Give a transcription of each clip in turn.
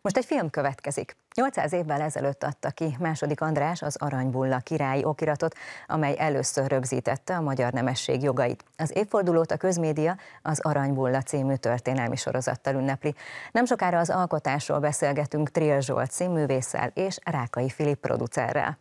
Most egy film következik. 800 évvel ezelőtt adta ki második András az Aranybulla királyi okiratot, amely először rögzítette a magyar nemesség jogait. Az évfordulót a közmédia az Aranybulla című történelmi sorozattal ünnepli. Nem sokára az alkotásról beszélgetünk Trill Zsolt színművésszel és Rákai Filip producerrel.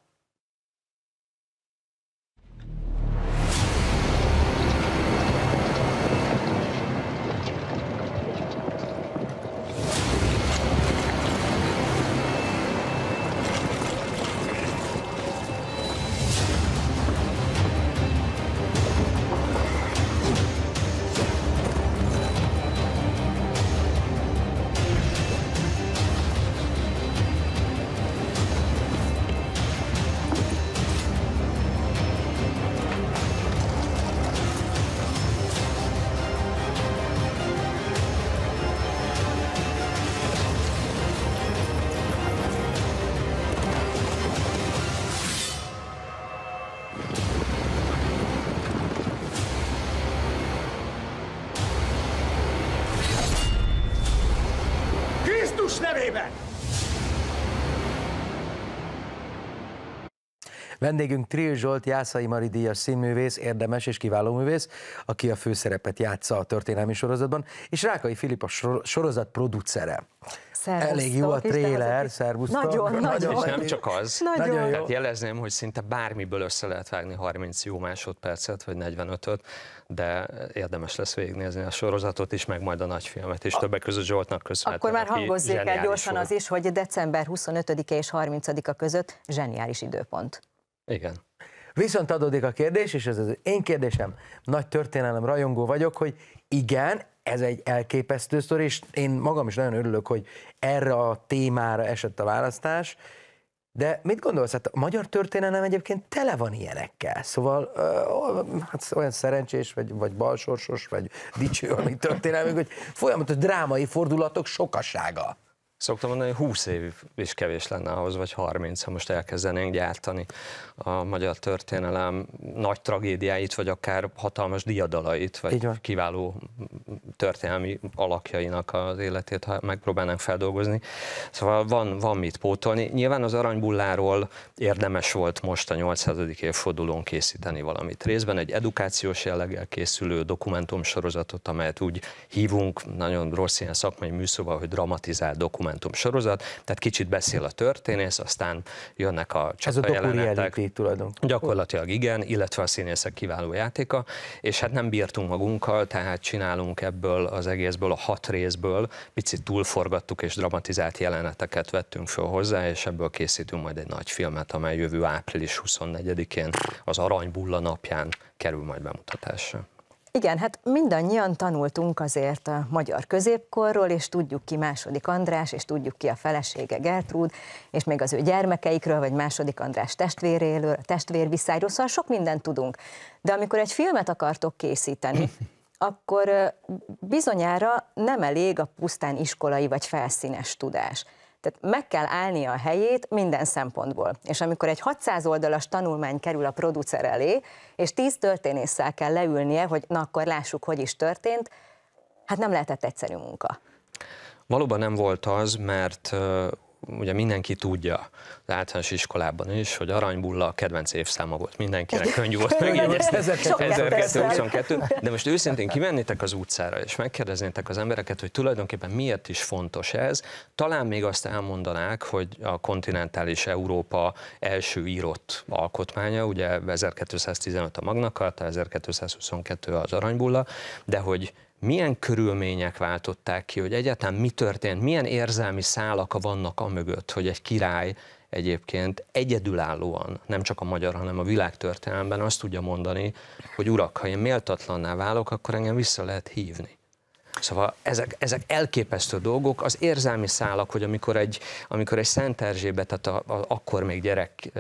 payback. Vendégünk Trill Zsolt, Jászai Mari díjas színművész, érdemes és kiváló művész, aki a főszerepet játsza a történelmi sorozatban, és Rákai Filip a sorozat producere. Elég jó a tréler, szervusztok. Nagyon, nagyon. És nem csak az. Nagyon, jó. Tehát jelezném, hogy szinte bármiből össze lehet vágni 30 jó másodpercet, vagy 45-öt, de érdemes lesz végignézni a sorozatot is, meg majd a nagyfilmet is. A... Többek között Zsoltnak köszönhetően. Akkor már hangozzék el gyorsan az is, hogy december 25-e és 30-a között zseniális időpont. Igen. Viszont adódik a kérdés, és ez az én kérdésem, nagy történelem rajongó vagyok, hogy igen, ez egy elképesztő sztori, és én magam is nagyon örülök, hogy erre a témára esett a választás, de mit gondolsz, hát a magyar történelem egyébként tele van ilyenekkel, szóval ö, hát olyan szerencsés, vagy, vagy balsorsos, vagy dicső a mi történelmünk, hogy folyamatos drámai fordulatok sokasága. Szoktam mondani, hogy 20 év is kevés lenne ahhoz, vagy 30, ha most elkezdenénk gyártani a magyar történelem nagy tragédiáit, vagy akár hatalmas diadalait, vagy kiváló történelmi alakjainak az életét, ha megpróbálnánk feldolgozni. Szóval van, van mit pótolni. Nyilván az aranybulláról érdemes volt most a 800. évfordulón készíteni valamit. Részben egy edukációs jelleggel készülő dokumentumsorozatot, amelyet úgy hívunk, nagyon rossz ilyen szakmai műszóval, hogy dramatizált dokumentum dokumentum sorozat, tehát kicsit beszél a történész, aztán jönnek a csata Ez a jelenetek. tulajdonképpen. Gyakorlatilag igen, illetve a színészek kiváló játéka, és hát nem bírtunk magunkkal, tehát csinálunk ebből az egészből, a hat részből, picit túlforgattuk és dramatizált jeleneteket vettünk föl hozzá, és ebből készítünk majd egy nagy filmet, amely jövő április 24-én az Aranybulla napján kerül majd bemutatásra. Igen, hát mindannyian tanultunk azért a magyar középkorról, és tudjuk ki második András, és tudjuk ki a felesége Gertrud és még az ő gyermekeikről, vagy második András testvéréről, a testvérviszájról, szóval sok mindent tudunk. De amikor egy filmet akartok készíteni, akkor bizonyára nem elég a pusztán iskolai vagy felszínes tudás. Tehát meg kell állni a helyét minden szempontból. És amikor egy 600 oldalas tanulmány kerül a producer elé, és 10 történésszel kell leülnie, hogy na akkor lássuk, hogy is történt, hát nem lehetett egyszerű munka. Valóban nem volt az, mert ugye mindenki tudja, általános iskolában is, hogy aranybulla a kedvenc évszáma volt mindenkinek, könnyű volt megjegyezni. 1222. De most őszintén kimennétek az utcára, és megkérdeznétek az embereket, hogy tulajdonképpen miért is fontos ez. Talán még azt elmondanák, hogy a kontinentális Európa első írott alkotmánya, ugye 1215 a Magna Carta, 1222 az aranybulla, de hogy milyen körülmények váltották ki, hogy egyáltalán mi történt, milyen érzelmi szálak vannak a mögött, hogy egy király egyébként egyedülállóan, nem csak a magyar, hanem a világtörténelemben azt tudja mondani, hogy urak, ha én méltatlanná válok, akkor engem vissza lehet hívni. Szóval ezek, ezek elképesztő dolgok, az érzelmi szálak, hogy amikor egy, amikor egy Szent Erzsébet, tehát a, a, akkor még gyerek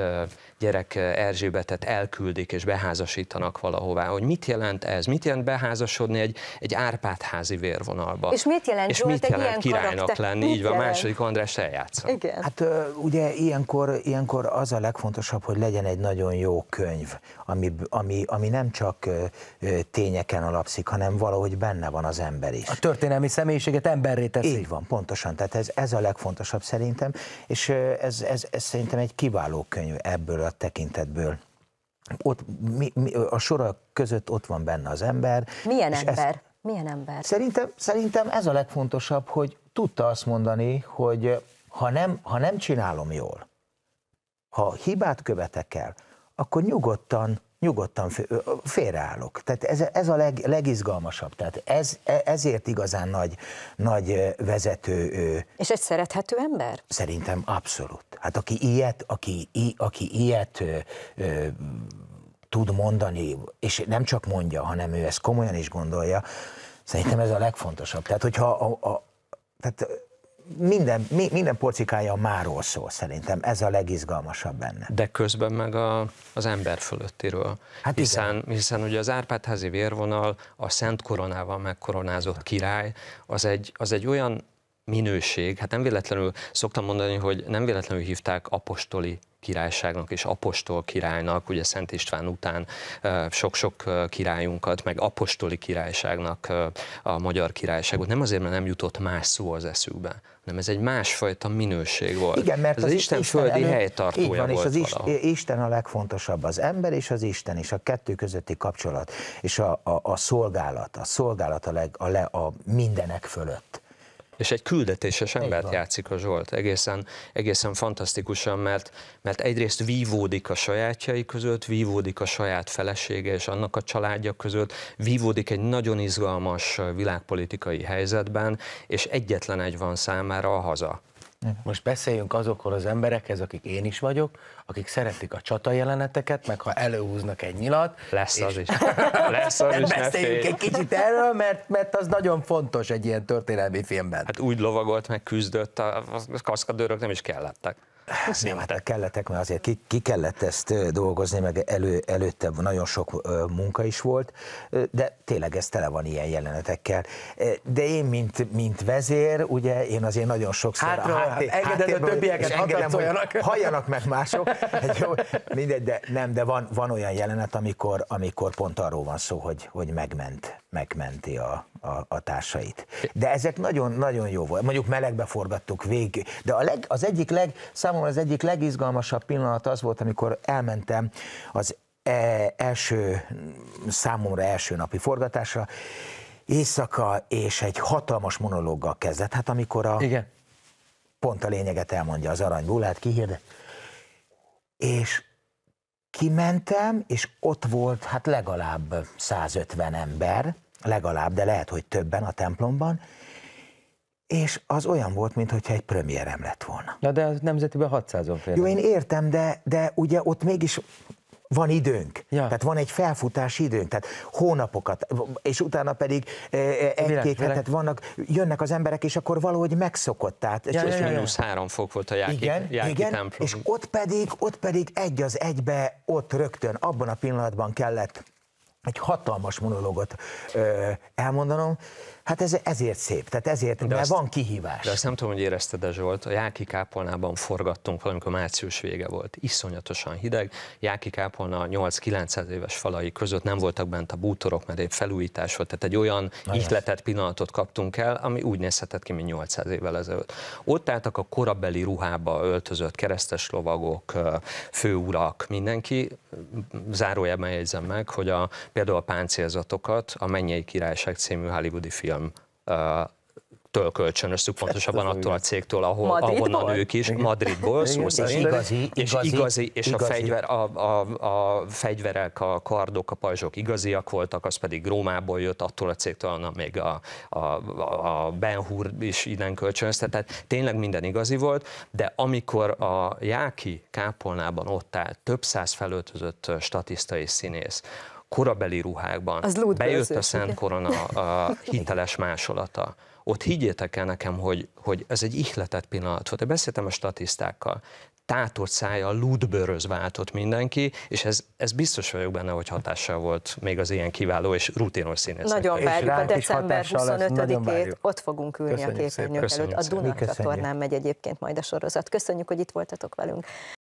gyerek eh, Erzsébetet elküldik és beházasítanak valahová. Hogy mit jelent ez? Mit jelent beházasodni egy, egy Árpádházi vérvonalba? És mit jelent, és mit jelent ilyen királynak karakter? lenni? Mit így van, jelent? második András eljátsza. Igen. Hát ugye ilyenkor, ilyenkor az a legfontosabb, hogy legyen egy nagyon jó könyv, ami, ami, ami nem csak tényeken alapszik, hanem valahogy benne van az ember is. A történelmi személyiséget emberré teszi. Így van, pontosan. Tehát ez, ez a legfontosabb szerintem, és ez, ez, ez szerintem egy kiváló könyv ebből tekintetből. Ott, mi, mi, a sorak között ott van benne az ember. Milyen ember? Ez, milyen ember? Szerintem, szerintem ez a legfontosabb, hogy tudta azt mondani, hogy ha nem, ha nem csinálom jól, ha hibát követek el, akkor nyugodtan nyugodtan félreállok. Tehát ez, ez a leg, legizgalmasabb. Tehát ez, e, ezért igazán nagy, nagy vezető. És egy szerethető ember? Szerintem abszolút. Hát aki ilyet, aki, i, aki ilyet ö, ö, tud mondani, és nem csak mondja, hanem ő ezt komolyan is gondolja, szerintem ez a legfontosabb. Tehát, hogyha a, a, tehát minden, minden porcikája máról szól szerintem, ez a legizgalmasabb benne. De közben meg a, az ember fölöttiről. Hát hiszen, hiszen ugye az Árpádházi vérvonal, a Szent Koronával megkoronázott király, az egy, az egy olyan minőség, hát nem véletlenül szoktam mondani, hogy nem véletlenül hívták apostoli királyságnak és apostol királynak, ugye Szent István után sok-sok királyunkat, meg apostoli királyságnak a magyar királyságot. Nem azért, mert nem jutott más szó az eszükbe, hanem ez egy másfajta minőség volt. Igen, mert ez az, az Isten, Isten földi elő... helytartója így van, volt és az valahol. Isten a legfontosabb, az ember és az Isten, és a kettő közötti kapcsolat, és a, a, a szolgálat, a szolgálat a, leg, a, le, a mindenek fölött. És egy küldetéses embert játszik a Zsolt, egészen, egészen fantasztikusan, mert, mert egyrészt vívódik a sajátjai között, vívódik a saját felesége és annak a családja között, vívódik egy nagyon izgalmas világpolitikai helyzetben, és egyetlen egy van számára a haza. Most beszéljünk azokról az emberekhez, akik én is vagyok, akik szeretik a csata jeleneteket, meg ha előhúznak egy nyilat. Lesz az is. Lesz az is, Beszéljünk egy kicsit erről, mert, mert az nagyon fontos egy ilyen történelmi filmben. Hát úgy lovagolt, meg küzdött, a kaszkadőrök nem is kellettek. Nem, hát kellettek, mert azért ki, ki kellett ezt dolgozni, meg elő, előtte nagyon sok munka is volt, de tényleg ez tele van ilyen jelenetekkel. De én, mint, mint vezér, ugye én azért nagyon sokszor Hátra, a hát háttér, engeded a többieket, engedem, hogy halljanak meg mások, jó, mindegy, de nem, de van, van olyan jelenet, amikor, amikor pont arról van szó, hogy, hogy megment, megmenti a, a, a társait. De ezek nagyon-nagyon jó volt. Mondjuk melegbe forgattuk végig. De a leg, az egyik leg, számomra az egyik legizgalmasabb pillanat az volt, amikor elmentem az e, első, számomra első napi forgatásra, éjszaka, és egy hatalmas monológgal kezdett. Hát amikor a... Igen. Pont a lényeget elmondja az aranybullát, kihirdet. És kimentem, és ott volt hát legalább 150 ember, legalább, de lehet, hogy többen a templomban, és az olyan volt, mintha egy premierem lett volna. Na, de az nemzetiben 600-on Jó, én értem, de, de ugye ott mégis van időnk, ja. tehát van egy felfutás időnk, tehát hónapokat, és utána pedig e, e, egy-két hetet vannak, jönnek az emberek, és akkor valahogy megszokott. Tehát, ja, és ja, mínusz három fok volt a jáki, igen, jáki igen, templom. És ott pedig, ott pedig egy az egybe, ott rögtön, abban a pillanatban kellett egy hatalmas monológot elmondanom, Hát ez, ezért szép, tehát ezért, de mert azt, van kihívás. De azt nem tudom, hogy érezted a Zsolt, a Jáki Kápolnában forgattunk valamikor március vége volt, iszonyatosan hideg, Jáki Kápolna 8-900 éves falai között nem voltak bent a bútorok, mert épp felújítás volt, tehát egy olyan Nagyon. ihletett pillanatot kaptunk el, ami úgy nézhetett ki, mint 800 évvel ezelőtt. Ott álltak a korabeli ruhába öltözött keresztes lovagok, főurak, mindenki, zárójelben jegyzem meg, hogy a, például a páncélzatokat a Mennyei Királyság című hollywoodi film kölcsön től kölcsönöztük, pontosabban attól a cégtől, ahol, ahonnan ők is, Igen. Madridból, szó szóval szerint. Igazi, és igazi, igazi, és igazi. A, fegyver, a, a, a fegyverek, a kardok, a pajzsok igaziak voltak, az pedig Rómából jött, attól a cégtől, ahonnan még a, a, a Ben Hur is innen kölcsönözte, tehát tényleg minden igazi volt, de amikor a Jáki kápolnában ott állt több száz felöltözött statisztai színész, korabeli ruhákban, az bejött a Szent Korona a hiteles másolata, ott higgyétek el nekem, hogy, hogy ez egy ihletett pillanat volt. beszéltem a statisztákkal, tátott szája, lúdbőröz váltott mindenki, és ez, ez biztos vagyok benne, hogy hatással volt még az ilyen kiváló és rutinos színes. Nagyon várjuk a december 25-ét, ott fogunk ülni köszönjük a képernyők előtt. A Duna csatornán megy egyébként majd a sorozat. Köszönjük, hogy itt voltatok velünk.